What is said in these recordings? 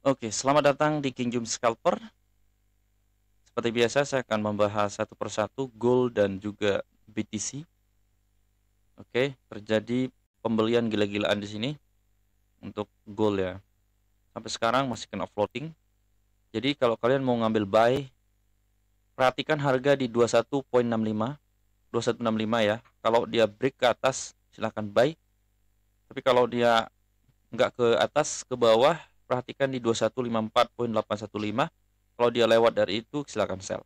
Oke, selamat datang di Kingdom Scalper. Seperti biasa, saya akan membahas satu persatu gold dan juga BTC. Oke, terjadi pembelian gila-gilaan di sini untuk gold ya. Sampai sekarang masih kena floating. Jadi kalau kalian mau ngambil buy, perhatikan harga di 21.65, 2165 ya. Kalau dia break ke atas, silahkan buy. Tapi kalau dia nggak ke atas, ke bawah, perhatikan di 2154.815 kalau dia lewat dari itu silakan sell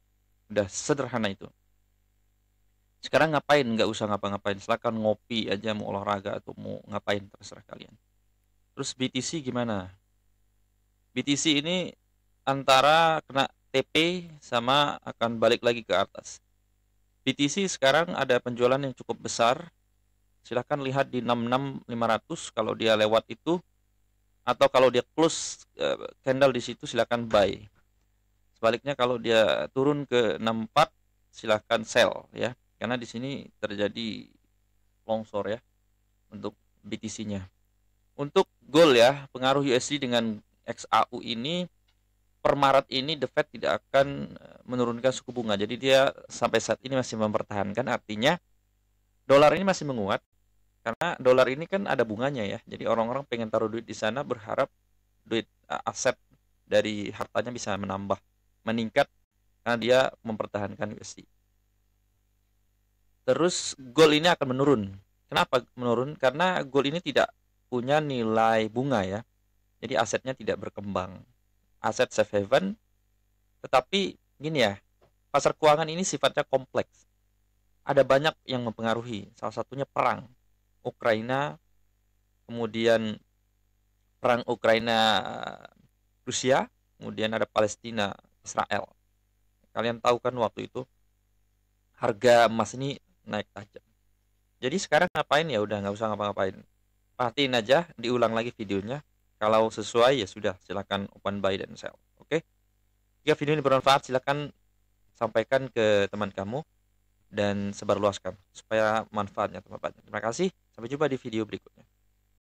udah sederhana itu sekarang ngapain nggak usah ngapa-ngapain silakan ngopi aja mau olahraga atau mau ngapain terserah kalian terus BTC gimana BTC ini antara kena TP sama akan balik lagi ke atas BTC sekarang ada penjualan yang cukup besar silahkan lihat di 66500 kalau dia lewat itu atau kalau dia close uh, candle di situ silahkan buy sebaliknya kalau dia turun ke 64 silahkan sell ya karena di sini terjadi longsor ya untuk BTC-nya untuk gold ya pengaruh USD dengan XAU ini per Maret ini The Fed tidak akan eh, menurunkan suku bunga jadi dia sampai saat ini masih mempertahankan artinya dolar ini masih menguat karena dolar ini kan ada bunganya ya. Jadi orang-orang pengen taruh duit di sana berharap duit aset dari hartanya bisa menambah, meningkat karena dia mempertahankan USD. Terus gold ini akan menurun. Kenapa menurun? Karena gold ini tidak punya nilai bunga ya. Jadi asetnya tidak berkembang. Aset safe haven tetapi gini ya, pasar keuangan ini sifatnya kompleks. Ada banyak yang mempengaruhi, salah satunya perang. Ukraina, kemudian perang Ukraina Rusia, kemudian ada Palestina Israel. Kalian tahu kan waktu itu harga emas ini naik tajam. Jadi sekarang ngapain ya udah nggak usah ngapa-ngapain. Pastiin aja diulang lagi videonya. Kalau sesuai ya sudah silakan open buy dan sell. Oke. Jika video ini bermanfaat silakan sampaikan ke teman kamu dan sebarluaskan supaya manfaatnya teman-teman. Terima kasih. Sampai jumpa di video berikut.